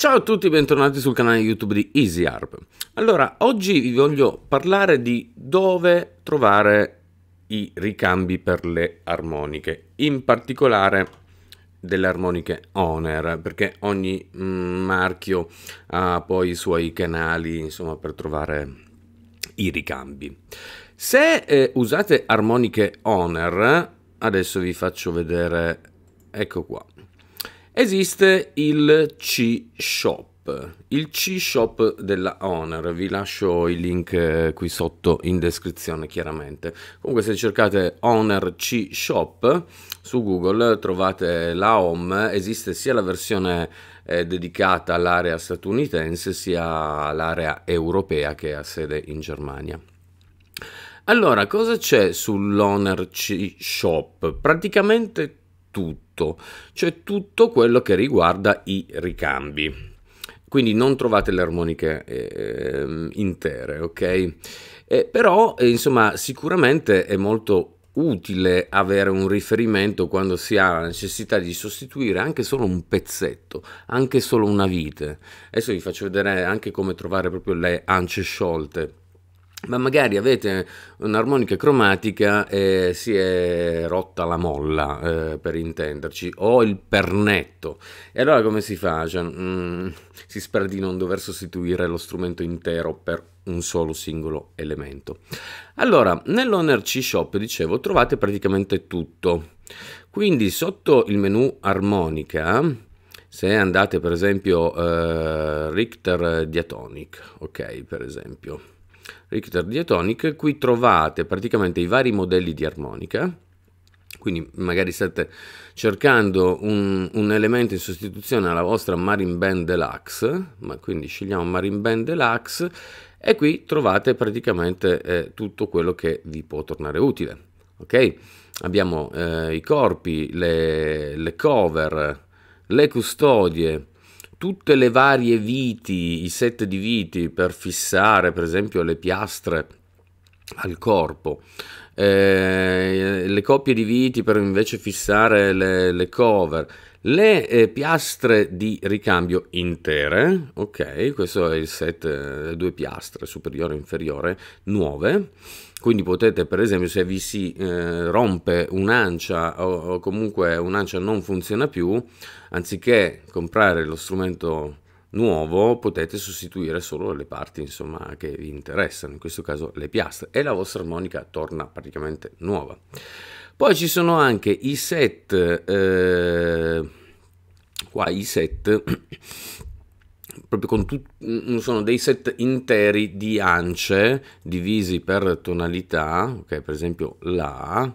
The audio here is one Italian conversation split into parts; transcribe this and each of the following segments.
Ciao a tutti, bentornati sul canale YouTube di EasyArp. Allora, oggi vi voglio parlare di dove trovare i ricambi per le armoniche, in particolare delle armoniche Honor, perché ogni mm, marchio ha poi i suoi canali, insomma, per trovare i ricambi. Se eh, usate armoniche Honor, adesso vi faccio vedere, ecco qua, Esiste il C-Shop, il C-Shop della Honor, vi lascio il link eh, qui sotto in descrizione chiaramente. Comunque se cercate Honor C-Shop su Google trovate la home, esiste sia la versione eh, dedicata all'area statunitense sia l'area europea che ha sede in Germania. Allora, cosa c'è sull'Honor C-Shop? Praticamente tutto tutto, cioè tutto quello che riguarda i ricambi. Quindi non trovate le armoniche eh, ehm, intere, ok? Eh, però, eh, insomma, sicuramente è molto utile avere un riferimento quando si ha la necessità di sostituire anche solo un pezzetto, anche solo una vite. Adesso vi faccio vedere anche come trovare proprio le ance sciolte ma magari avete un'armonica cromatica e si è rotta la molla, eh, per intenderci, o il pernetto. E allora come si fa? Cioè, mm, si spera di non dover sostituire lo strumento intero per un solo singolo elemento. Allora, nell'Honor C Shop, dicevo, trovate praticamente tutto. Quindi sotto il menu armonica, se andate per esempio eh, Richter Diatonic, ok, per esempio, Richter Diatonic, qui trovate praticamente i vari modelli di armonica, quindi magari state cercando un, un, elemento in sostituzione alla vostra Marimband Deluxe, ma quindi scegliamo Band Deluxe e qui trovate praticamente eh, tutto quello che vi può tornare utile. Ok? Abbiamo eh, i corpi, le, le cover, le custodie, tutte le varie viti, i set di viti per fissare per esempio le piastre al corpo, eh, le coppie di viti per invece fissare le, le cover, le eh, piastre di ricambio intere, ok, questo è il set, eh, due piastre, superiore e inferiore, nuove, quindi potete per esempio se vi si eh, rompe un'ancia o, o comunque un'ancia non funziona più, anziché comprare lo strumento nuovo potete sostituire solo le parti insomma che vi interessano in questo caso le piastre e la vostra armonica torna praticamente nuova poi ci sono anche i set, eh, qua i set, proprio con tutti, mm, sono dei set interi di ance divisi per tonalità, ok, per esempio la,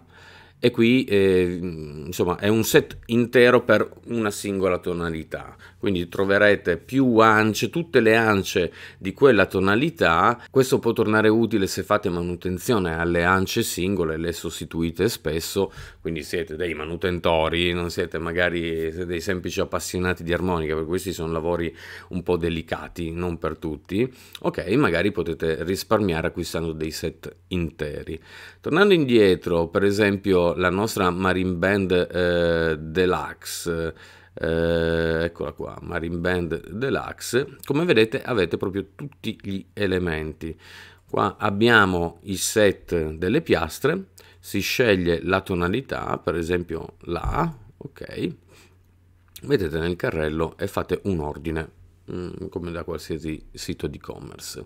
e qui eh, insomma è un set intero per una singola tonalità quindi troverete più ance tutte le ance di quella tonalità questo può tornare utile se fate manutenzione alle ance singole le sostituite spesso quindi siete dei manutentori non siete magari dei semplici appassionati di armonica perché questi sono lavori un po' delicati non per tutti ok magari potete risparmiare acquistando dei set interi tornando indietro per esempio la nostra Marine Band eh, Deluxe. Eh, eccola qua, Marine Band Deluxe. Come vedete avete proprio tutti gli elementi. Qua abbiamo i set delle piastre, si sceglie la tonalità, per esempio la, ok? Mettete nel carrello e fate un ordine, mm, come da qualsiasi sito di e-commerce.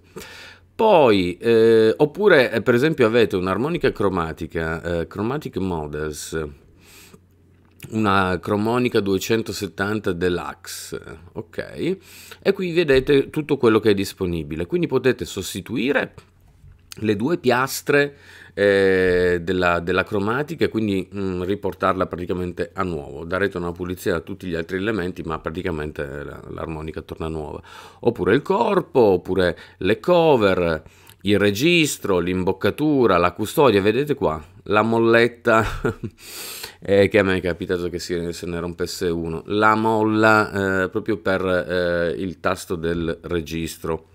Poi, eh, oppure eh, per esempio avete un'armonica cromatica, eh, Chromatic Models, una cromonica 270 deluxe ok e qui vedete tutto quello che è disponibile quindi potete sostituire le due piastre eh, della, della, cromatica e quindi mh, mm, riportarla praticamente a nuovo. Darete una pulizia a tutti gli altri elementi, ma praticamente l'armonica torna nuova. Oppure il corpo, oppure le cover il registro, l'imboccatura, la custodia, vedete qua la molletta eh, che a me è capitato che si, se ne rompesse uno, la molla eh, proprio per eh, il tasto del registro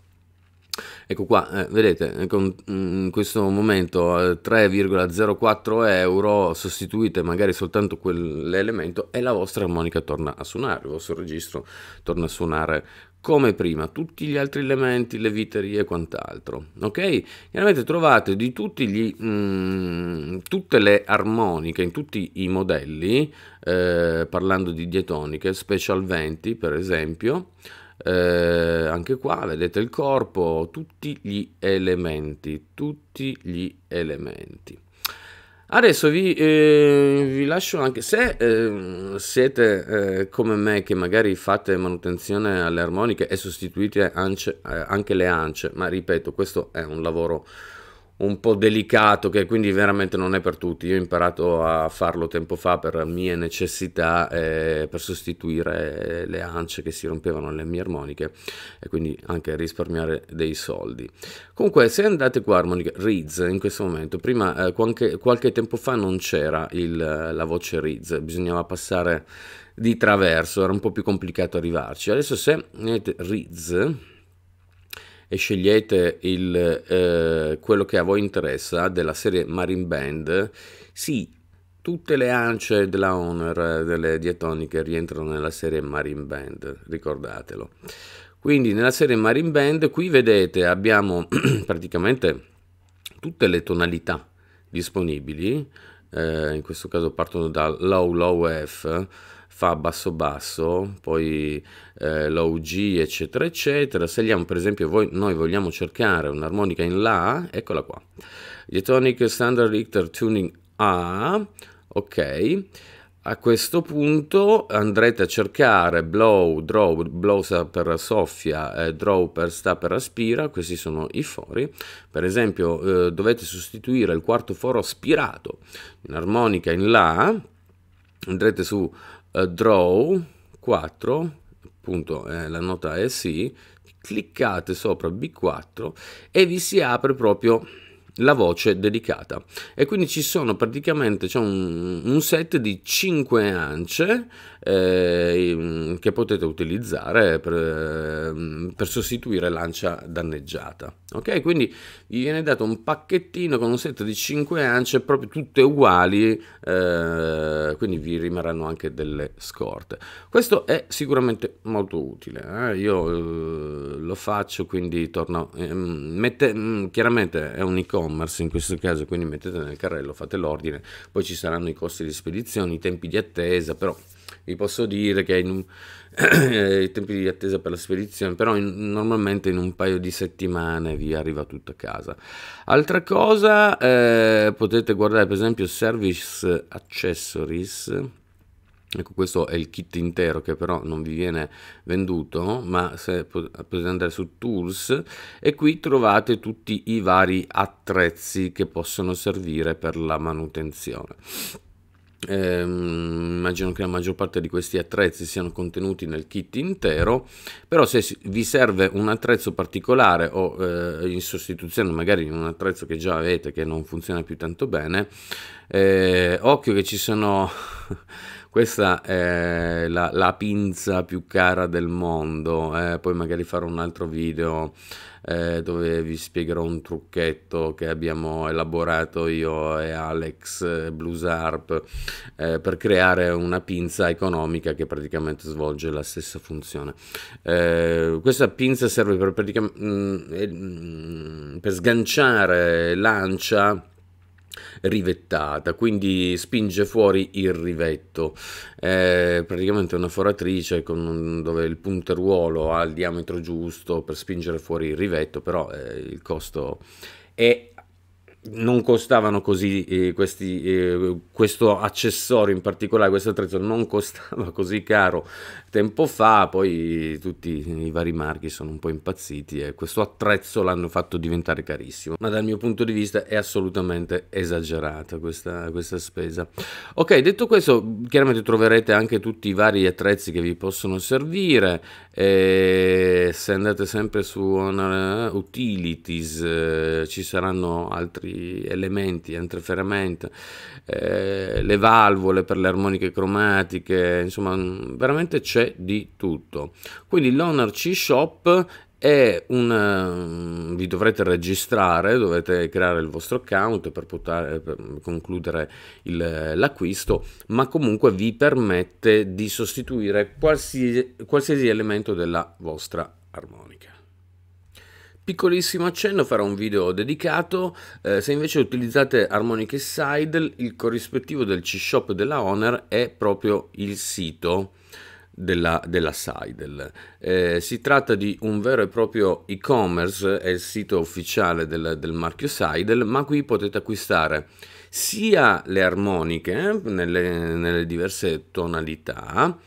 Ecco qua, eh, vedete, eh, con, in mm, questo momento 3,04 euro, sostituite magari soltanto quell'elemento e la vostra armonica torna a suonare, il vostro registro torna a suonare come prima, tutti gli altri elementi, le viterie e quant'altro. Ok? Chiaramente trovate di gli, mh, mm, tutte le armoniche in tutti i modelli, eh, parlando di diatoniche, Special 20 per esempio, eh, anche qua vedete il corpo, tutti gli elementi, tutti gli elementi. Adesso vi, eh, vi lascio anche, se ehm, eh, siete come me che magari fate manutenzione alle armoniche e sostituite ance, eh, anche le ance, ma ripeto questo è un lavoro un po' delicato che quindi veramente non è per tutti. Io ho imparato a farlo tempo fa per mie necessità eh, per sostituire le ance che si rompevano le mie armoniche e quindi anche risparmiare dei soldi. Comunque se andate qua Harmonic Riz in questo momento, prima eh, qualche, qualche, tempo fa non c'era la voce Riz, bisognava passare di traverso, era un po' più complicato arrivarci. Adesso se vedete Riz e scegliete il, eh, quello che a voi interessa della serie Marine Band, sì, tutte le ance della Honor eh, delle diatoniche rientrano nella serie Marine Band, ricordatelo. Quindi nella serie Marine Band qui vedete abbiamo praticamente tutte le tonalità disponibili eh, in questo caso partono da low low F, fa basso basso, poi eh, low G eccetera eccetera, se abbiamo, per esempio voi, noi vogliamo cercare un'armonica in La, eccola qua, diatonic standard Richter tuning A, ok, a questo punto andrete a cercare blow, draw, blow per soffia, eh, draw per sta per aspira, questi sono i fori. Per esempio eh, dovete sostituire il quarto foro aspirato in armonica in La, andrete su eh, draw 4, appunto eh, la nota è sì, cliccate sopra B4 e vi si apre proprio la voce dedicata e quindi ci sono praticamente c'è un, un set di 5 ance eh, mm, che potete utilizzare per, mm, per sostituire l'ancia danneggiata ok quindi vi viene dato un pacchettino con un set di 5 ance proprio tutte uguali eh, quindi vi rimarranno anche delle scorte questo è sicuramente molto utile eh? io eh, lo faccio, quindi torno. Ehm, mette, mm, chiaramente è un e-commerce in questo caso, quindi mettete nel carrello, fate l'ordine, poi ci saranno i costi di spedizione, i tempi di attesa, però vi posso dire che in, i tempi di attesa per la spedizione, però in, normalmente in un paio di settimane vi arriva tutto a casa. Altra cosa, eh, potete guardare per esempio Service Accessories Ecco, questo è il kit intero che però non vi viene venduto, ma se potete andare su Tools e qui trovate tutti i vari attrezzi che possono servire per la manutenzione. Eh, immagino che la maggior parte di questi attrezzi siano contenuti nel kit intero, però se vi serve un attrezzo particolare o eh, in sostituzione magari di un attrezzo che già avete che non funziona più tanto bene, eh, occhio che ci sono questa è la, la, pinza più cara del mondo, eh, poi magari farò un altro video eh, dove vi spiegherò un trucchetto che abbiamo elaborato io e Alex eh, Bluesarp eh, per creare una pinza economica che praticamente svolge la stessa funzione. Eh, questa pinza serve per, mh, mm, mm, per sganciare lancia rivettata, quindi spinge fuori il rivetto. È praticamente una foratrice con, dove il punteruolo ha il diametro giusto per spingere fuori il rivetto, però eh, il costo è non costavano così eh, questi, eh, questo accessorio in particolare, questo attrezzo non costava così caro tempo fa, poi tutti i vari marchi sono un po' impazziti e questo attrezzo l'hanno fatto diventare carissimo, ma dal mio punto di vista è assolutamente esagerata questa, questa spesa. Ok, detto questo, chiaramente troverete anche tutti i vari attrezzi che vi possono servire, e eh, se andate sempre su Honor eh, Utilities eh, ci saranno altri elementi, interferimento, eh, le valvole per le armoniche cromatiche, insomma mm, veramente c'è di tutto. Quindi l'Honor C-Shop è un mm, vi dovrete registrare, dovete creare il vostro account per poter eh, per concludere il, l'acquisto, ma comunque vi permette di sostituire qualsiasi, qualsiasi elemento della vostra armonica piccolissimo accenno farò un video dedicato eh, se invece utilizzate armoniche Seidel il corrispettivo del C-Shop della Honor è proprio il sito della, della Seidel eh, si tratta di un vero e proprio e-commerce è il sito ufficiale del, del marchio Seidel ma qui potete acquistare sia le armoniche eh, nelle, nelle diverse tonalità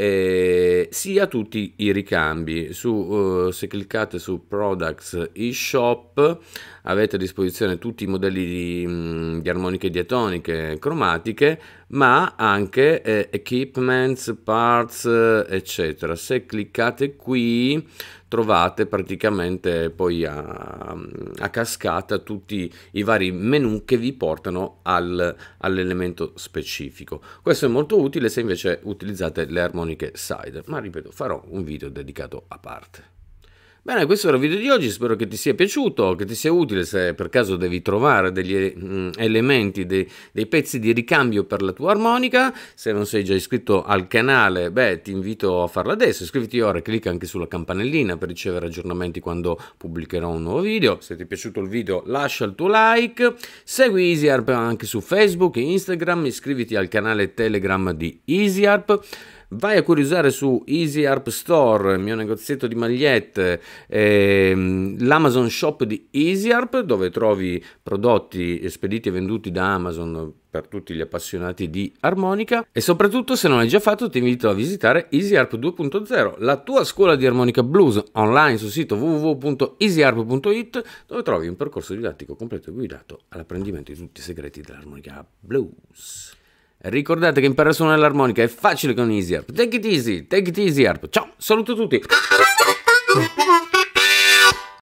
eh, sia tutti i ricambi. Su, uh, se cliccate su Products e Shop avete a disposizione tutti i modelli di, mm, di armoniche diatoniche cromatiche ma anche eh, equipments, parts, eh, eccetera. Se cliccate qui trovate praticamente poi a, a cascata tutti i vari menu che vi portano al, all'elemento specifico. Questo è molto utile se invece utilizzate le armoniche side, ma ripeto farò un video dedicato a parte. Bene, questo era il video di oggi, spero che ti sia piaciuto, che ti sia utile se per caso devi trovare degli mm, elementi, dei, dei, pezzi di ricambio per la tua armonica. Se non sei già iscritto al canale, beh, ti invito a farlo adesso, iscriviti ora, clicca anche sulla campanellina per ricevere aggiornamenti quando pubblicherò un nuovo video. Se ti è piaciuto il video lascia il tuo like, segui EasyArp anche su Facebook e Instagram, iscriviti al canale Telegram di EasyArp vai a curiosare su Easy Harp Store, il mio negozietto di magliette, ehm, l'Amazon Shop di Easy Harp, dove trovi prodotti spediti e venduti da Amazon per tutti gli appassionati di armonica e soprattutto se non l'hai già fatto ti invito a visitare EasyArp 2.0, la tua scuola di armonica blues online sul sito www.easyarp.it dove trovi un percorso didattico completo e guidato all'apprendimento di tutti i segreti dell'armonica blues. Ricordate che imparare a suonare l'armonica è facile con Easy Arp. Take it easy, take it easy, Arp. Ciao, saluto tutti.